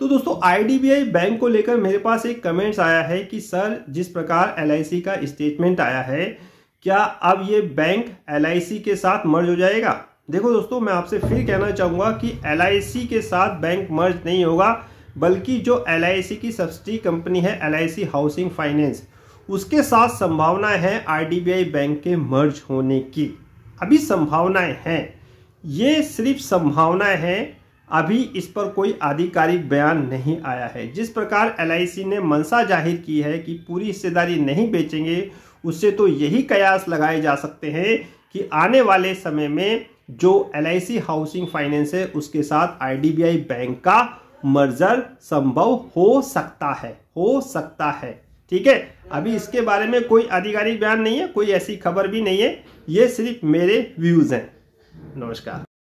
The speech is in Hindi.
तो दोस्तों आईडीबीआई बैंक को लेकर मेरे पास एक कमेंट्स आया है कि सर जिस प्रकार एल का स्टेटमेंट आया है क्या अब ये बैंक एल के साथ मर्ज हो जाएगा देखो दोस्तों मैं आपसे फिर कहना चाहूँगा कि एल के साथ बैंक मर्ज नहीं होगा बल्कि जो एल की सब्सिडी कंपनी है एल हाउसिंग फाइनेंस उसके साथ संभावना हैं आईडीबीआई बैंक के मर्ज होने की अभी संभावनाएं हैं ये सिर्फ संभावनाएं हैं अभी इस पर कोई आधिकारिक बयान नहीं आया है जिस प्रकार एल ने मनसा जाहिर की है कि पूरी हिस्सेदारी नहीं बेचेंगे उससे तो यही कयास लगाए जा सकते हैं कि आने वाले समय में जो एल हाउसिंग फाइनेंस है उसके साथ आई बैंक का मर्जर संभव हो सकता है हो सकता है ठीक है अभी इसके बारे में कोई आधिकारिक बयान नहीं है कोई ऐसी खबर भी नहीं है ये सिर्फ मेरे व्यूज़ हैं नमस्कार